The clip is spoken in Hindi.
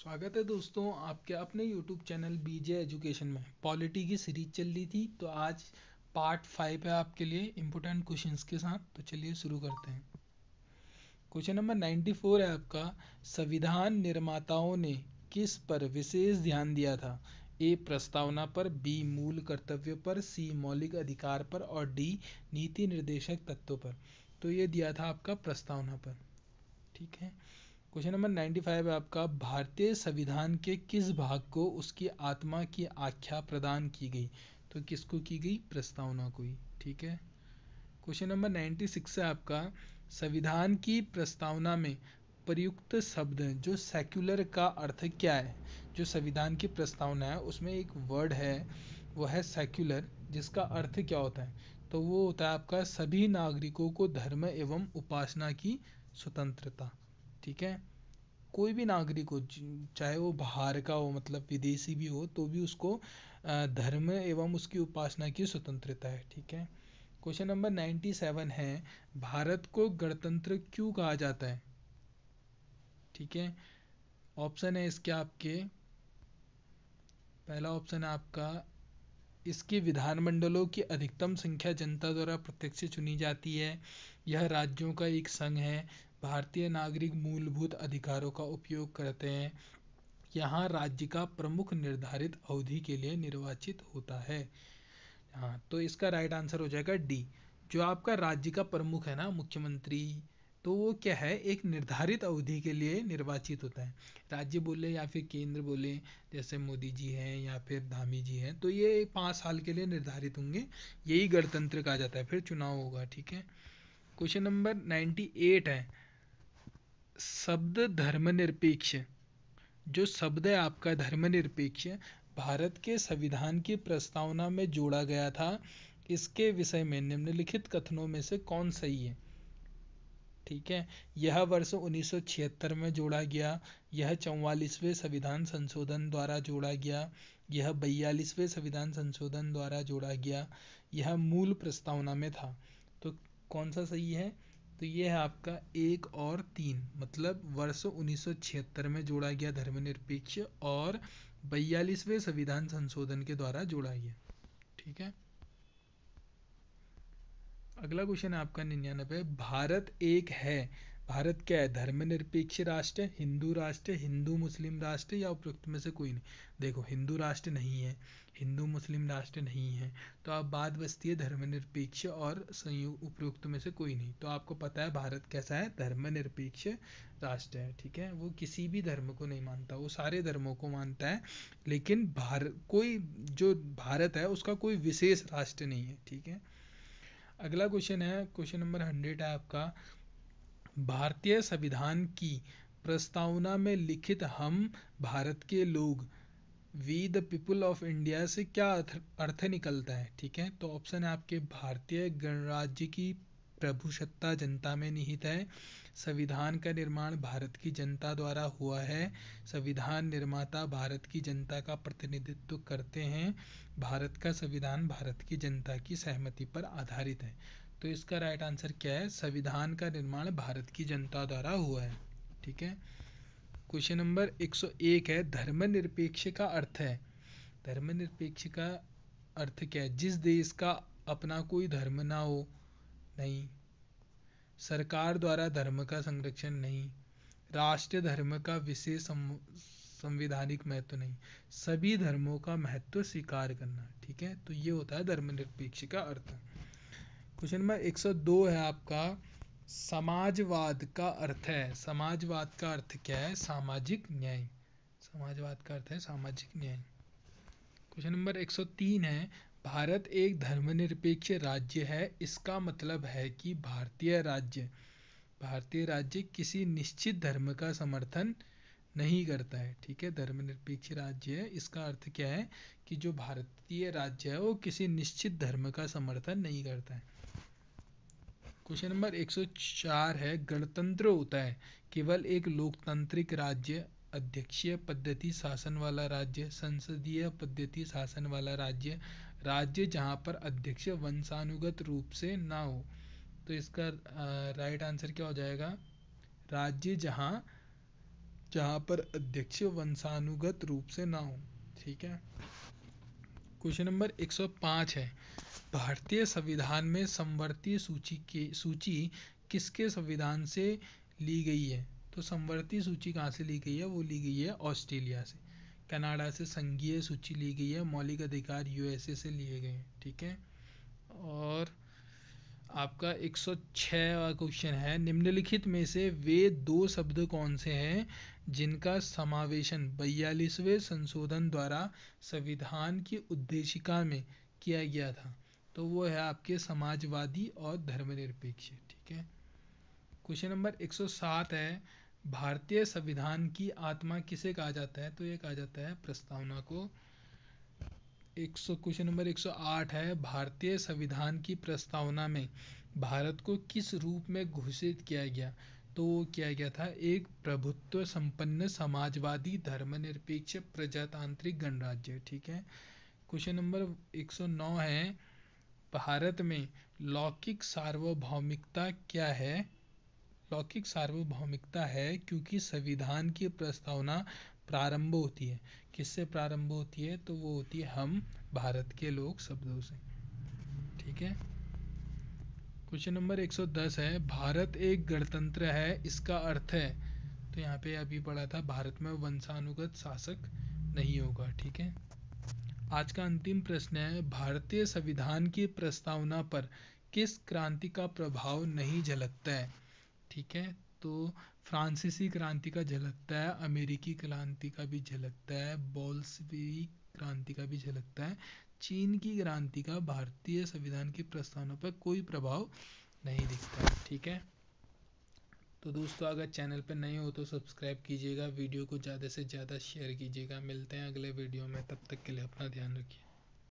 स्वागत है दोस्तों आपके अपने YouTube चैनल बीजे एजुकेशन में पॉलिटी की सीरीज चल रही थी तो आज पार्ट फाइव है आपके लिए इम्पोर्टेंट क्वेश्चन के साथ तो चलिए शुरू करते हैं क्वेश्चन नंबर 94 है आपका संविधान निर्माताओं ने किस पर विशेष ध्यान दिया था ए प्रस्तावना पर बी मूल कर्तव्य पर सी मौलिक अधिकार पर और डी नीति निर्देशक तत्वों पर तो ये दिया था आपका प्रस्तावना पर ठीक है क्वेश्चन नंबर 95 है आपका भारतीय संविधान के किस भाग को उसकी आत्मा की आख्या प्रदान की गई तो किसको की गई प्रस्तावना को ही ठीक है क्वेश्चन नंबर 96 है आपका संविधान की प्रस्तावना में प्रयुक्त शब्द जो सेक्युलर का अर्थ क्या है जो संविधान की प्रस्तावना है उसमें एक वर्ड है वो है सेक्युलर जिसका अर्थ क्या होता है तो वो होता है आपका सभी नागरिकों को धर्म एवं उपासना की स्वतंत्रता ठीक है कोई भी नागरिक हो चाहे वो बाहर का हो मतलब विदेशी भी हो तो भी उसको धर्म एवं उसकी उपासना की स्वतंत्रता है ठीक है क्वेश्चन नंबर नाइन्टी सेवन है भारत को गणतंत्र क्यों कहा जाता है ठीक है ऑप्शन है इसके आपके पहला ऑप्शन है आपका इसके विधानमंडलों की अधिकतम संख्या जनता द्वारा प्रत्यक्ष चुनी जाती है यह राज्यों का एक संघ है भारतीय नागरिक मूलभूत अधिकारों का उपयोग करते हैं यहाँ राज्य का प्रमुख निर्धारित अवधि के लिए निर्वाचित होता है हाँ तो इसका राइट आंसर हो जाएगा डी जो आपका राज्य का प्रमुख है ना मुख्यमंत्री तो वो क्या है एक निर्धारित अवधि के लिए निर्वाचित होता है राज्य बोले या फिर केंद्र बोले जैसे मोदी जी हैं या फिर धामी जी हैं तो ये पाँच साल के लिए निर्धारित होंगे यही गणतंत्र कहा जाता है फिर चुनाव होगा ठीक है क्वेश्चन नंबर नाइन्टी एट है शब्द धर्मनिरपेक्ष जो शब्द है आपका धर्मनिरपेक्ष भारत के संविधान की प्रस्तावना में जोड़ा गया था इसके विषय में निम्नलिखित कथनों में से कौन सही है ठीक है यह वर्ष 1976 में जोड़ा गया यह चौवालीसवें संविधान संशोधन द्वारा जोड़ा गया यह बयालीसवें संविधान संशोधन द्वारा जोड़ा गया यह मूल प्रस्तावना में था तो कौन सा सही है तो ये है आपका एक और तीन मतलब वर्ष 1976 में जोड़ा गया धर्मनिरपेक्ष और बयालीसवें संविधान संशोधन के द्वारा जोड़ा गया ठीक है अगला क्वेश्चन है आपका निन्यानबे भारत एक है भारत क्या है धर्मनिरपेक्ष राष्ट्र हिंदू राष्ट्र हिंदू मुस्लिम राष्ट्र या उपयुक्त में से कोई नहीं देखो हिंदू राष्ट्र नहीं है हिंदू मुस्लिम राष्ट्र नहीं है तो आप बात बचती है धर्मनिरपेक्ष और संयुक्त उपयुक्त में से कोई नहीं तो आपको पता है भारत कैसा है धर्मनिरपेक्ष राष्ट्र है ठीक है वो किसी भी धर्म को नहीं मानता वो सारे धर्मों को मानता है लेकिन भारत कोई जो भारत है उसका कोई विशेष राष्ट्र नहीं है ठीक है अगला क्वेश्चन है क्वेश्चन नंबर हंड्रेड है आपका भारतीय संविधान की प्रस्तावना में लिखित हम भारत के लोग we the people of India से क्या अर्थ निकलता है ठीक है तो ऑप्शन है आपके भारतीय गणराज्य की प्रभुसत्ता जनता में निहित है संविधान का निर्माण भारत की जनता द्वारा हुआ है संविधान निर्माता भारत की जनता का प्रतिनिधित्व करते हैं भारत का संविधान भारत की जनता की सहमति पर आधारित है तो इसका राइट आंसर क्या है संविधान का निर्माण भारत की जनता द्वारा हुआ है ठीक है क्वेश्चन नंबर 101 है धर्मनिरपेक्ष का अर्थ है धर्मनिरपेक्ष का अर्थ क्या है जिस देश का अपना कोई धर्म ना हो नहीं सरकार द्वारा धर्म का संरक्षण नहीं राष्ट्रीय धर्म का विशेष संविधानिक महत्व नहीं सभी धर्मों का महत्व स्वीकार करना ठीक है तो ये होता है धर्मनिरपेक्ष का अर्थ क्वेश्चन नंबर 102 है आपका समाजवाद का अर्थ है समाजवाद का अर्थ क्या है सामाजिक न्याय समाजवाद का अर्थ है सामाजिक न्याय क्वेश्चन नंबर 103 है भारत एक धर्मनिरपेक्ष राज्य है इसका मतलब है कि भारतीय राज्य भारतीय राज्य किसी निश्चित धर्म का समर्थन नहीं करता है ठीक है धर्मनिरपेक्ष राज्य है इसका अर्थ क्या है कि जो भारतीय राज्य है वो किसी निश्चित धर्म का समर्थन नहीं करता है क्वेश्चन नंबर 104 है गणतंत्र होता है केवल एक लोकतांत्रिक राज्य अध्यक्षीय पद्धति शासन वाला राज्य संसदीय पद्धति शासन वाला राज्य राज्य जहां पर अध्यक्ष वंशानुगत रूप से ना हो तो इसका राइट आंसर क्या हो जाएगा राज्य जहां जहां पर अध्यक्ष वंशानुगत रूप से ना हो ठीक है क्वेश्चन नंबर 105 है भारतीय संविधान में संवर्ती सूची के सूची किसके संविधान से ली गई है तो संवर्ती सूची कहाँ से ली गई है वो ली गई है ऑस्ट्रेलिया से कनाडा से संघीय सूची ली गई है मौलिक अधिकार यूएसए से लिए गए हैं ठीक है और आपका 106 क्वेश्चन है निम्नलिखित में से वे दो शब्द कौन से हैं जिनका समावेशन बयालीसवें संशोधन द्वारा संविधान की उद्देशिका में किया गया था तो वो है आपके समाजवादी और धर्मनिरपेक्ष ठीक है क्वेश्चन नंबर 107 है भारतीय संविधान की आत्मा किसे कहा जाता है तो ये कहा जाता है प्रस्तावना को एक सौ क्वेश्चन नंबर एक सौ आठ है भारतीय संविधान की प्रस्तावना में भारत को किस रूप में घोषित किया गया तो वो किया गया था एक प्रभुत्व संपन्न समाजवादी धर्मनिरपेक्ष प्रजातांत्रिक गणराज्य ठीक है क्वेश्चन नंबर 109 है भारत में लौकिक सार्वभौमिकता क्या है लौकिक सार्वभौमिकता है क्योंकि संविधान की प्रस्तावना प्रारंभ होती है किससे प्रारंभ होती है तो वो होती है हम भारत के लोग शब्दों से ठीक है क्वेश्चन नंबर 110 है भारत एक गणतंत्र है इसका अर्थ है तो यहाँ पे अभी पढ़ा था भारत में वंशानुगत शासक नहीं होगा ठीक है आज का अंतिम प्रश्न है भारतीय संविधान की प्रस्तावना पर किस क्रांति का प्रभाव नहीं झलकता है ठीक है तो फ्रांसीसी क्रांति का झलकता है अमेरिकी क्रांति का भी झलकता है बॉल्सवी क्रांति का भी झलकता है चीन की क्रांति का भारतीय संविधान के प्रस्थानों पर कोई प्रभाव नहीं दिखता ठीक है तो दोस्तों अगर चैनल पर नए हो तो सब्सक्राइब कीजिएगा वीडियो को ज़्यादा से ज़्यादा शेयर कीजिएगा मिलते हैं अगले वीडियो में तब तक के लिए अपना ध्यान रखिए